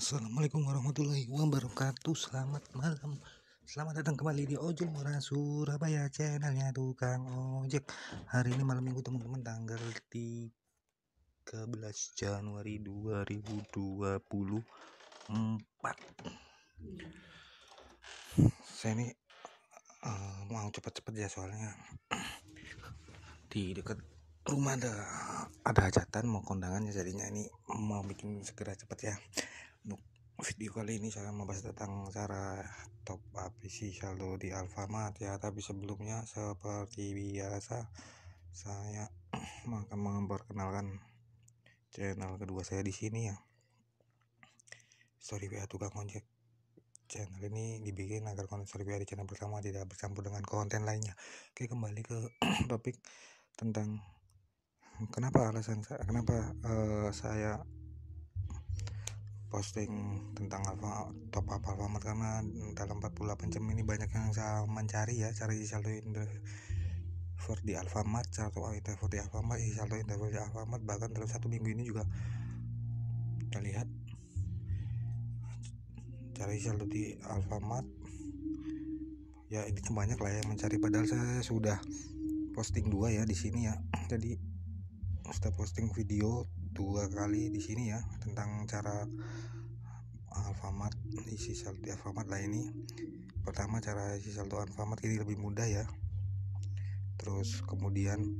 Assalamualaikum warahmatullahi wabarakatuh Selamat malam Selamat datang kembali di Ojol Murah Surabaya Channelnya Tukang Ojek Hari ini malam minggu teman-teman Tanggal 13 Januari 2024 Saya ini uh, Mau cepat cepat ya soalnya Di dekat rumah ada ada hajatan mau kondangannya jadinya ini mau bikin segera cepat ya untuk video kali ini saya membahas tentang cara top up isi saldo di Alfamart ya tapi sebelumnya seperti biasa saya akan memperkenalkan channel kedua saya di sini ya sorry ya tukang ojek channel ini dibikin agar konten sorry di channel pertama tidak bercampur dengan konten lainnya oke kembali ke topik tentang kenapa alasan eh, saya, kenapa uh, saya posting tentang Alfa top up Alfamart karena dalam 48 jam ini banyak yang saya mencari ya cari saldo for di Alfamart satu item for di Alfamart saldo for di Alfamart bahkan dalam satu minggu ini juga kita lihat cari saldo di Alfamart ya ini banyak lah yang mencari padahal saya sudah posting dua ya di sini ya jadi setiap posting video dua kali di sini ya tentang cara Alfamart isi saldo Alfamart lah ini pertama cara isi saldo Alfamart ini lebih mudah ya terus kemudian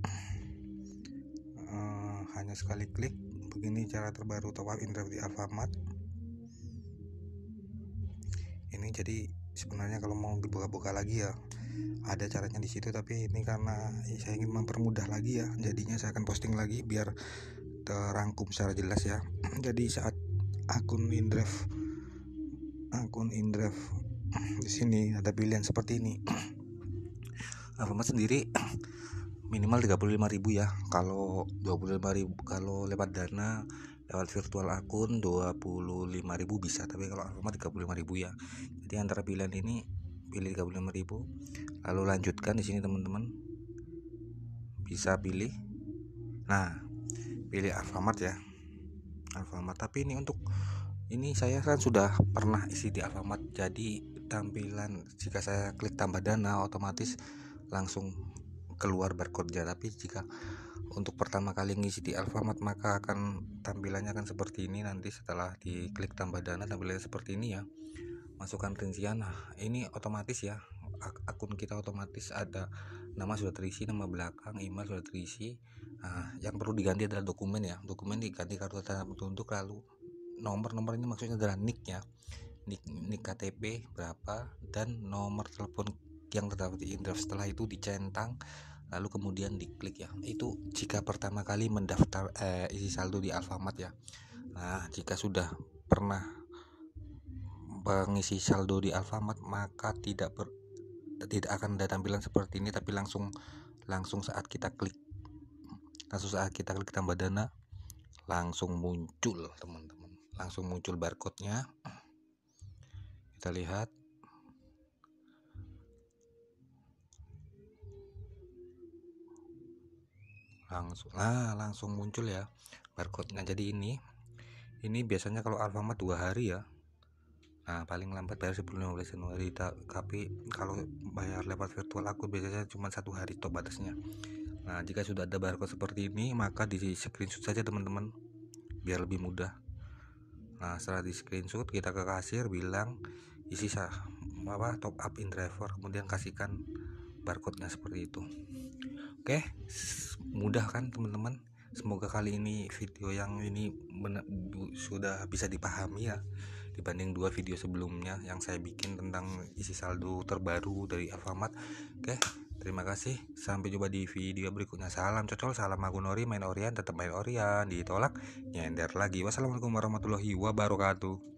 uh, hanya sekali klik begini cara terbaru top up internet di Alfamart ini jadi sebenarnya kalau mau dibuka-buka lagi ya ada caranya di situ tapi ini karena saya ingin mempermudah lagi ya jadinya saya akan posting lagi biar kita rangkum secara jelas ya jadi saat akun indrive akun indrive di sini ada pilihan seperti ini Alfamart sendiri minimal 35.000 ya kalau 25.000 kalau lewat dana lewat virtual akun 25.000 bisa tapi kalau Alfamart 35.000 ya jadi antara pilihan ini pilih 35.000 lalu lanjutkan di sini teman-teman bisa pilih nah pilih Alfamart ya Alfamart tapi ini untuk ini saya kan sudah pernah isi di Alfamart jadi tampilan jika saya klik tambah dana otomatis langsung keluar barcode-nya tapi jika untuk pertama kali ngisi di Alfamart maka akan tampilannya akan seperti ini nanti setelah diklik tambah dana tampilannya seperti ini ya masukkan rincian nah ini otomatis ya akun kita otomatis ada nama sudah terisi nama belakang email sudah terisi nah, yang perlu diganti adalah dokumen ya dokumen diganti kartu tanda penduduk lalu nomor nomor ini maksudnya adalah nick ya nick, nick KTP berapa dan nomor telepon yang terdapat di indraf setelah itu dicentang lalu kemudian diklik ya itu jika pertama kali mendaftar eh, isi saldo di Alfamart ya nah jika sudah pernah mengisi saldo di Alfamart maka tidak ber, tidak akan ada tampilan seperti ini tapi langsung langsung saat kita klik langsung saat kita klik tambah dana langsung muncul teman-teman langsung muncul barcode-nya kita lihat langsung nah langsung muncul ya barcode-nya jadi ini ini biasanya kalau Alfamart dua hari ya nah paling lambat bayar sebelum 15 Januari tapi kalau bayar lewat virtual aku biasanya cuma satu hari top batasnya nah jika sudah ada barcode seperti ini maka di screenshot saja teman-teman biar lebih mudah nah setelah di screenshot kita ke kasir bilang isi sah apa top up in driver kemudian kasihkan barcode-nya seperti itu oke mudah kan teman-teman semoga kali ini video yang ini sudah bisa dipahami ya dibanding dua video sebelumnya yang saya bikin tentang isi saldo terbaru dari Alfamart oke terima kasih sampai jumpa di video berikutnya salam cocol salam agunori main orian tetap main orian ditolak nyender lagi wassalamualaikum warahmatullahi wabarakatuh